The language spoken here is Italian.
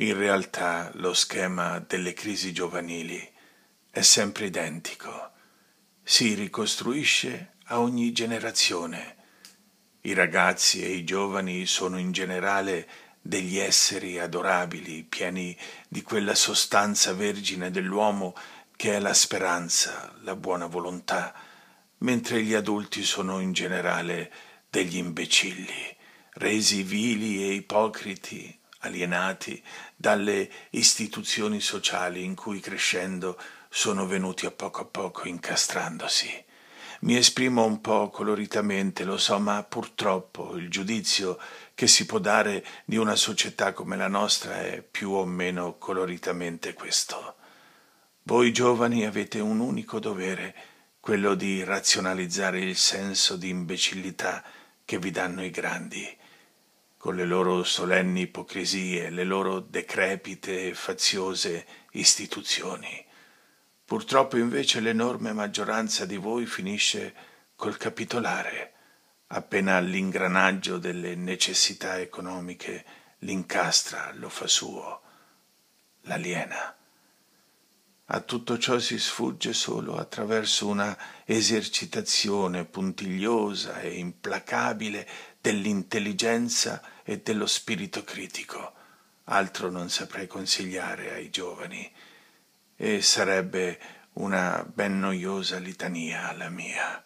In realtà lo schema delle crisi giovanili è sempre identico, si ricostruisce a ogni generazione. I ragazzi e i giovani sono in generale degli esseri adorabili, pieni di quella sostanza vergine dell'uomo che è la speranza, la buona volontà, mentre gli adulti sono in generale degli imbecilli, resi vili e ipocriti alienati dalle istituzioni sociali in cui crescendo sono venuti a poco a poco incastrandosi. Mi esprimo un po' coloritamente, lo so, ma purtroppo il giudizio che si può dare di una società come la nostra è più o meno coloritamente questo. Voi giovani avete un unico dovere, quello di razionalizzare il senso di imbecillità che vi danno i grandi con le loro solenni ipocrisie, le loro decrepite e faziose istituzioni. Purtroppo invece l'enorme maggioranza di voi finisce col capitolare, appena l'ingranaggio delle necessità economiche l'incastra, lo fa suo, l'aliena. A tutto ciò si sfugge solo attraverso una esercitazione puntigliosa e implacabile dell'intelligenza e dello spirito critico. Altro non saprei consigliare ai giovani e sarebbe una ben noiosa litania la mia.